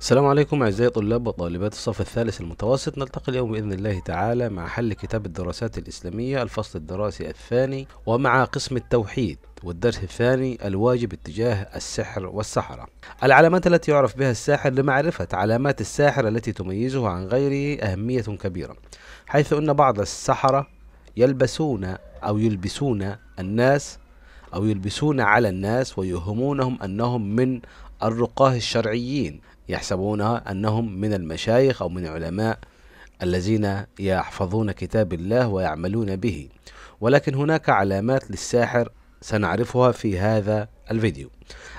السلام عليكم أعزائي طلاب وطالبات الصف الثالث المتوسط نلتقي اليوم بإذن الله تعالى مع حل كتاب الدراسات الإسلامية الفصل الدراسي الثاني ومع قسم التوحيد والدرس الثاني الواجب اتجاه السحر والسحرة العلامات التي يعرف بها الساحر لمعرفة علامات الساحر التي تميزه عن غيره أهمية كبيرة حيث أن بعض السحرة يلبسون أو يلبسون الناس أو يلبسون على الناس ويوهمونهم أنهم من الرقاه الشرعيين يحسبون أنهم من المشايخ أو من علماء الذين يحفظون كتاب الله ويعملون به ولكن هناك علامات للساحر سنعرفها في هذا الفيديو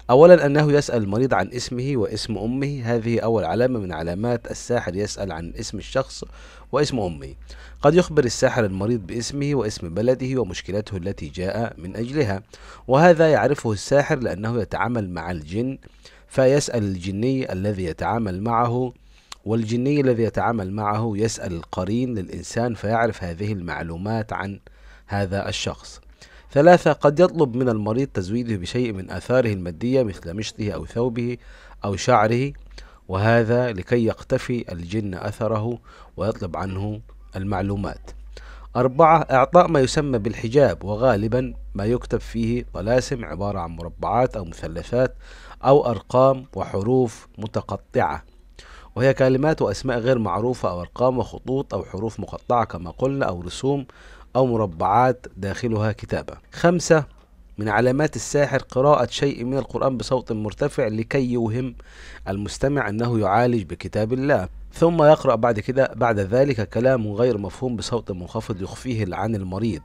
أولا أنه يسأل المريض عن اسمه واسم أمه هذه أول علامة من علامات الساحر يسأل عن اسم الشخص واسم أمه قد يخبر الساحر المريض باسمه واسم بلده ومشكلته التي جاء من أجلها وهذا يعرفه الساحر لأنه يتعامل مع الجن فيسأل الجني الذي يتعامل معه والجني الذي يتعامل معه يسأل القرين للإنسان فيعرف هذه المعلومات عن هذا الشخص ثلاثة قد يطلب من المريض تزويده بشيء من آثاره المادية مثل مشطه أو ثوبه أو شعره وهذا لكي يقتفي الجن أثره ويطلب عنه المعلومات أربعة إعطاء ما يسمى بالحجاب وغالبا ما يكتب فيه طلاسم عبارة عن مربعات أو مثلثات أو أرقام وحروف متقطعة وهي كلمات وأسماء غير معروفة أو أرقام وخطوط أو حروف مقطعة كما قلنا أو رسوم أو مربعات داخلها كتابة خمسة من علامات الساحر قراءة شيء من القرآن بصوت مرتفع لكي يوهم المستمع أنه يعالج بكتاب الله ثم يقرأ بعد كده بعد ذلك كلام غير مفهوم بصوت منخفض يخفيه عن المريض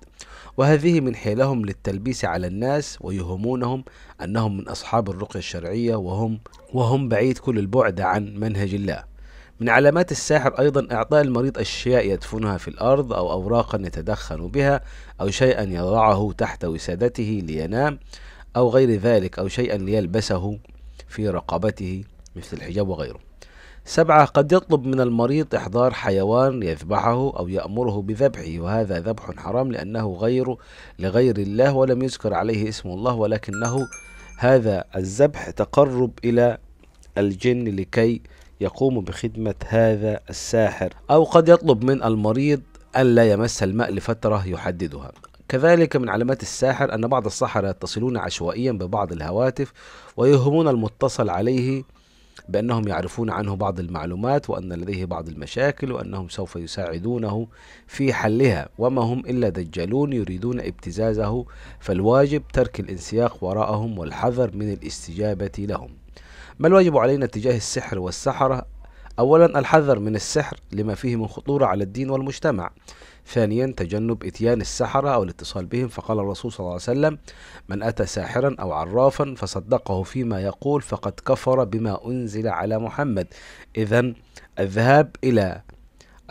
وهذه من حيلهم للتلبيس على الناس ويهمونهم أنهم من أصحاب الرقية الشرعية وهم وهم بعيد كل البعد عن منهج الله من علامات الساحر أيضا إعطاء المريض أشياء يدفنها في الأرض أو أوراقا يتدخن بها أو شيئا يضعه تحت وسادته لينام أو غير ذلك أو شيئا ليلبسه في رقبته مثل الحجاب وغيره سبعة قد يطلب من المريض إحضار حيوان يذبحه أو يأمره بذبحه وهذا ذبح حرام لأنه غير لغير الله ولم يذكر عليه اسم الله ولكنه هذا الذبح تقرب إلى الجن لكي يقوم بخدمة هذا الساحر أو قد يطلب من المريض أن لا يمس الماء لفترة يحددها كذلك من علامات الساحر أن بعض السحرة يتصلون عشوائيا ببعض الهواتف ويهمون المتصل عليه بأنهم يعرفون عنه بعض المعلومات وأن لديه بعض المشاكل وأنهم سوف يساعدونه في حلها وما هم إلا دجالون يريدون ابتزازه فالواجب ترك الانسياق وراءهم والحذر من الاستجابة لهم ما الواجب علينا تجاه السحر والسحرة أولا الحذر من السحر لما فيه من خطورة على الدين والمجتمع ثانيا تجنب إتيان السحرة أو الاتصال بهم فقال الرسول صلى الله عليه وسلم من أتى ساحرا أو عرافا فصدقه فيما يقول فقد كفر بما أنزل على محمد إذا الذهاب إلى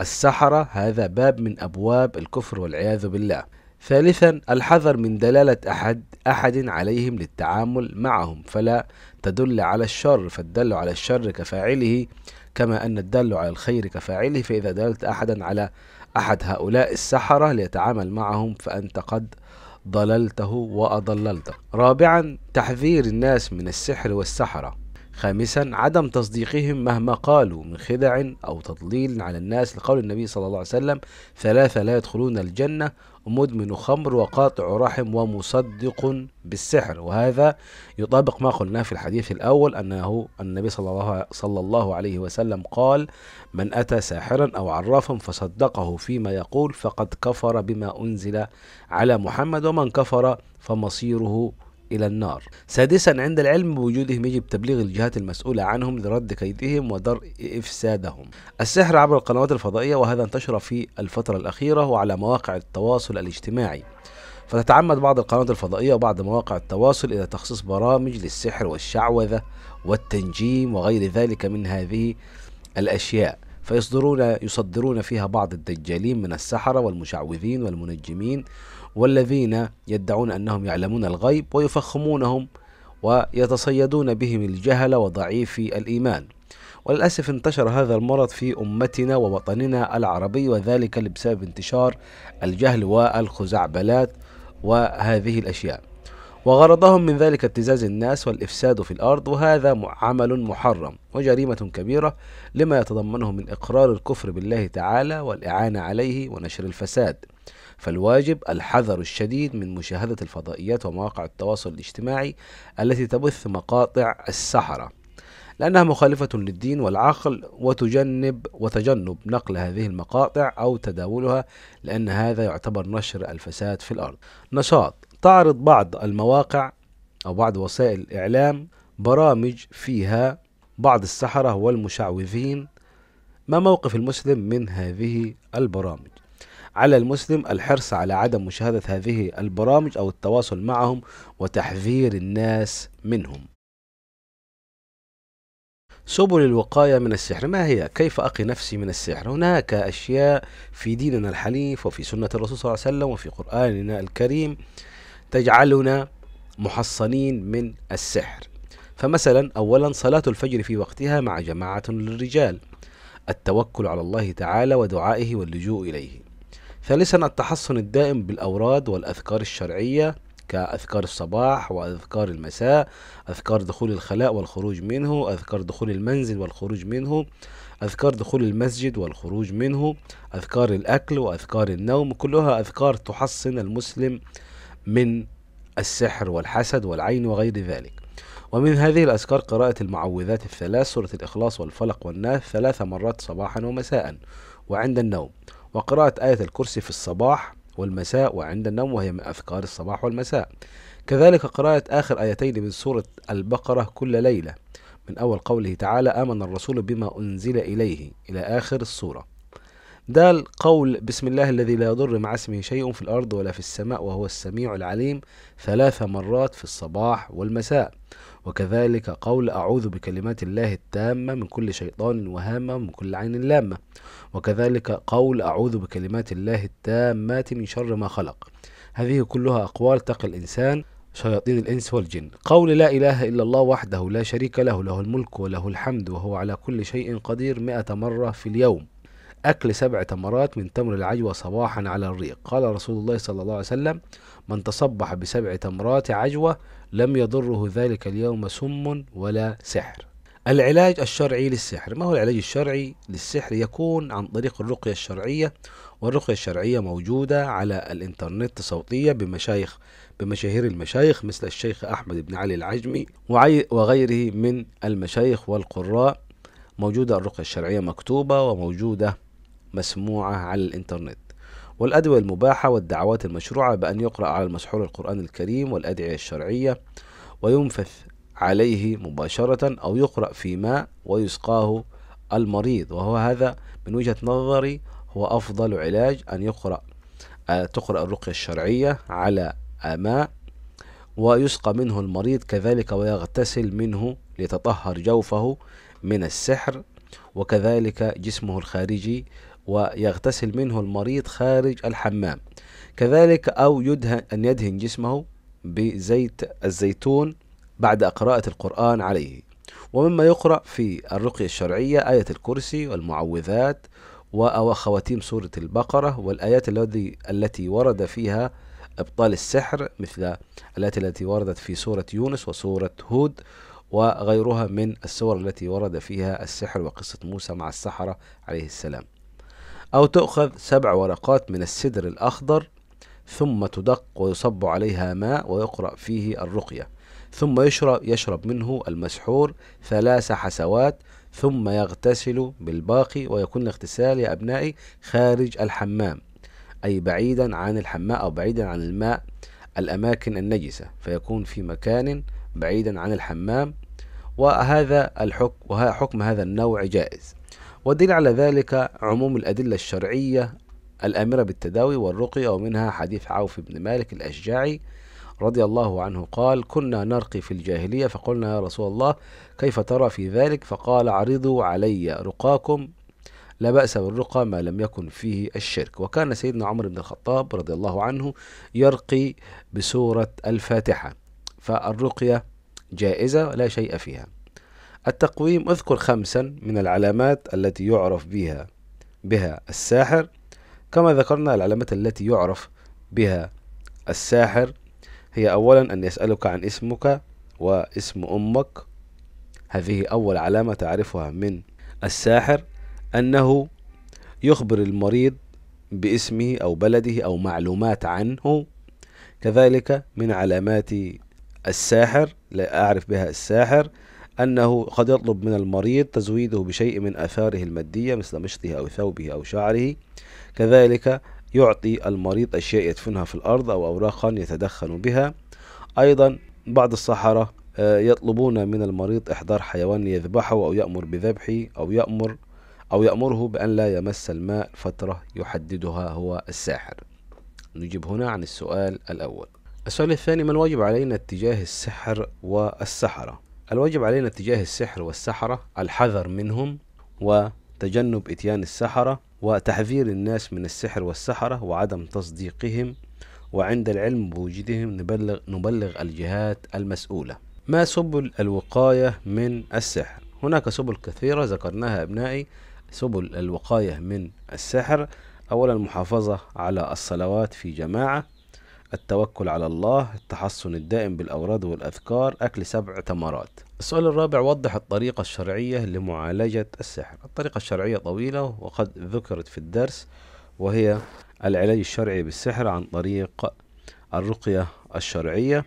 السحرة هذا باب من أبواب الكفر والعياذ بالله ثالثا الحذر من دلالة أحد أحد عليهم للتعامل معهم فلا تدل على الشر فالدل على الشر كفاعله كما أن الدال على الخير كفاعله فإذا دلت أحدا على أحد هؤلاء السحرة ليتعامل معهم فأنت قد ضللته وأضللته رابعا تحذير الناس من السحر والسحرة خامسا عدم تصديقهم مهما قالوا من خدع أو تضليل على الناس لقول النبي صلى الله عليه وسلم ثلاثة لا يدخلون الجنة مدمن خمر وقاطع رحم ومصدق بالسحر وهذا يطابق ما قلناه في الحديث الأول أنه النبي صلى الله, صلى الله عليه وسلم قال من أتى ساحرا أو عرافا فصدقه فيما يقول فقد كفر بما أنزل على محمد ومن كفر فمصيره إلى النار سادسا عند العلم بوجودهم يجب تبليغ الجهات المسؤولة عنهم لرد كيدهم ودرء إفسادهم السحر عبر القنوات الفضائية وهذا انتشر في الفترة الأخيرة وعلى مواقع التواصل الاجتماعي فتتعمد بعض القنوات الفضائية وبعض مواقع التواصل إلى تخصيص برامج للسحر والشعوذة والتنجيم وغير ذلك من هذه الأشياء فيصدرون يصدرون فيها بعض الدجالين من السحرة والمشعوذين والمنجمين والذين يدعون أنهم يعلمون الغيب ويفخمونهم ويتصيدون بهم الجهل وضعيفي الإيمان وللأسف انتشر هذا المرض في أمتنا ووطننا العربي وذلك بسبب انتشار الجهل والخزعبلات وهذه الأشياء وغرضهم من ذلك ابتزاز الناس والإفساد في الأرض وهذا عمل محرم وجريمة كبيرة لما يتضمنه من إقرار الكفر بالله تعالى والإعانة عليه ونشر الفساد فالواجب الحذر الشديد من مشاهدة الفضائيات ومواقع التواصل الاجتماعي التي تبث مقاطع السحرة لأنها مخالفة للدين والعقل وتجنب وتجنب نقل هذه المقاطع أو تداولها لأن هذا يعتبر نشر الفساد في الأرض. نشاط تعرض بعض المواقع أو بعض وسائل الإعلام برامج فيها بعض السحرة والمشعوذين ما موقف المسلم من هذه البرامج على المسلم الحرص على عدم مشاهدة هذه البرامج أو التواصل معهم وتحذير الناس منهم سبل الوقاية من السحر ما هي؟ كيف أقي نفسي من السحر؟ هناك أشياء في ديننا الحنيف وفي سنة الرسول صلى الله عليه وسلم وفي قرآننا الكريم تجعلنا محصنين من السحر فمثلا أولا صلاة الفجر في وقتها مع جماعة للرجال التوكل على الله تعالى ودعائه واللجوء إليه ثالثا التحصن الدائم بالأوراد والأذكار الشرعية كأذكار الصباح وأذكار المساء أذكار دخول الخلاء والخروج منه أذكار دخول المنزل والخروج منه أذكار دخول المسجد والخروج منه أذكار الأكل وأذكار النوم كلها أذكار تحصن المسلم من السحر والحسد والعين وغير ذلك ومن هذه الأذكار قراءة المعوذات الثلاث سورة الإخلاص والفلق والناس ثلاث مرات صباحا ومساء وعند النوم وقراءة آية الكرسي في الصباح والمساء وعند النوم وهي من أذكار الصباح والمساء كذلك قراءة آخر آيتين من سورة البقرة كل ليلة من أول قوله تعالى آمن الرسول بما أنزل إليه إلى آخر السورة ده القول بسم الله الذي لا يضر مع اسمه شيء في الأرض ولا في السماء وهو السميع العليم ثلاث مرات في الصباح والمساء وكذلك قول أعوذ بكلمات الله التامة من كل شيطان وهامة من كل عين لامة وكذلك قول أعوذ بكلمات الله التامات من شر ما خلق هذه كلها أقوال تقي الإنسان شياطين الإنس والجن قول لا إله إلا الله وحده لا شريك له له الملك وله الحمد وهو على كل شيء قدير مئة مرة في اليوم أكل سبع تمرات من تمر العجوة صباحا على الريق قال رسول الله صلى الله عليه وسلم من تصبح بسبع تمرات عجوة لم يضره ذلك اليوم سم ولا سحر العلاج الشرعي للسحر ما هو العلاج الشرعي للسحر يكون عن طريق الرقية الشرعية والرقية الشرعية موجودة على الإنترنت صوتية بمشايخ بمشاهير المشايخ مثل الشيخ أحمد بن علي العجمي وغيره من المشايخ والقراء موجودة الرقية الشرعية مكتوبة وموجودة مسموعة على الإنترنت والأدوية المباحة والدعوات المشروعة بأن يقرأ على المسحور القرآن الكريم والأدعية الشرعية وينفث عليه مباشرة أو يقرأ في ماء ويسقاه المريض وهو هذا من وجهة نظري هو أفضل علاج أن يقرأ آه، تقرأ الرقية الشرعية على ماء ويسقى منه المريض كذلك ويغتسل منه ليتطهر جوفه من السحر وكذلك جسمه الخارجي ويغتسل منه المريض خارج الحمام كذلك أو يدهن أن يدهن جسمه بزيت الزيتون بعد قراءة القرآن عليه ومما يقرأ في الرقية الشرعية آية الكرسي والمعوذات وأخواتيم سورة البقرة والآيات الذي التي ورد فيها إبطال السحر مثل الآيات التي وردت في سورة يونس وسورة هود وغيرها من السور التي ورد فيها السحر وقصة موسى مع السحرة عليه السلام أو تؤخذ سبع ورقات من السدر الأخضر ثم تدق ويصب عليها ماء ويقرأ فيه الرقية ثم يشرب, يشرب منه المسحور ثلاث حسوات ثم يغتسل بالباقي ويكون الاغتسال يا أبنائي خارج الحمام أي بعيدا عن الحمام أو بعيدا عن الماء الأماكن النجسة فيكون في مكان بعيدا عن الحمام وهذا الحكم وحكم هذا النوع جائز والدليل على ذلك عموم الأدلة الشرعية الآمرة بالتداوي والرقية ومنها حديث عوف بن مالك الأشجاعي رضي الله عنه قال كنا نرقي في الجاهلية فقلنا يا رسول الله كيف ترى في ذلك فقال عرضوا علي رقاكم لا بأس بالرقى ما لم يكن فيه الشرك وكان سيدنا عمر بن الخطاب رضي الله عنه يرقي بسورة الفاتحة فالرقية جائزة لا شيء فيها التقويم اذكر خمسا من العلامات التي يعرف بها بها الساحر كما ذكرنا العلامات التي يعرف بها الساحر هي أولا أن يسألك عن اسمك واسم أمك هذه أول علامة تعرفها من الساحر أنه يخبر المريض باسمه أو بلده أو معلومات عنه كذلك من علامات الساحر لا أعرف بها الساحر أنه قد يطلب من المريض تزويده بشيء من آثاره المادية مثل مشطه أو ثوبه أو شعره كذلك يعطي المريض أشياء يدفنها في الأرض أو أوراقا يتدخن بها أيضا بعض السحرة آه، يطلبون من المريض إحضار حيوان يذبحه أو يأمر بذبحه أو يأمر أو يأمره بأن لا يمس الماء فترة يحددها هو الساحر نجيب هنا عن السؤال الأول السؤال الثاني ما الواجب علينا اتجاه السحر والسحرة الواجب علينا تجاه السحر والسحرة الحذر منهم وتجنب إتيان السحرة وتحذير الناس من السحر والسحرة وعدم تصديقهم وعند العلم بوجودهم نبلغ, نبلغ الجهات المسؤولة ما سبل الوقاية من السحر هناك سبل كثيرة ذكرناها أبنائي سبل الوقاية من السحر أولا المحافظة على الصلوات في جماعة التوكل على الله التحصن الدائم بالأوراد والأذكار أكل سبع تمرات السؤال الرابع وضح الطريقة الشرعية لمعالجة السحر الطريقة الشرعية طويلة وقد ذكرت في الدرس وهي العلاج الشرعي بالسحر عن طريق الرقية الشرعية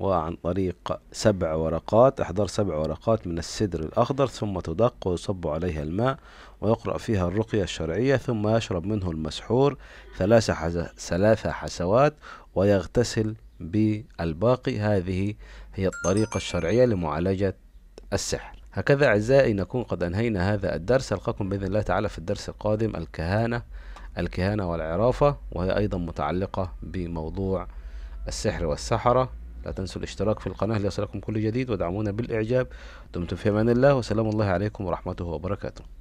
وعن طريق سبع ورقات احضار سبع ورقات من السدر الأخضر ثم تدق ويصب عليها الماء ويقرأ فيها الرقية الشرعية ثم يشرب منه المسحور ثلاث ثلاث حسوات ويغتسل بالباقي هذه هي الطريقة الشرعية لمعالجة السحر هكذا أعزائي نكون قد أنهينا هذا الدرس ألقاكم بإذن الله تعالى في الدرس القادم الكهانة الكهانة والعرافة وهي أيضا متعلقة بموضوع السحر والسحرة لا تنسوا الاشتراك في القناة ليصلكم كل جديد ودعمونا بالإعجاب دمتم في أمان الله وسلام الله عليكم ورحمته وبركاته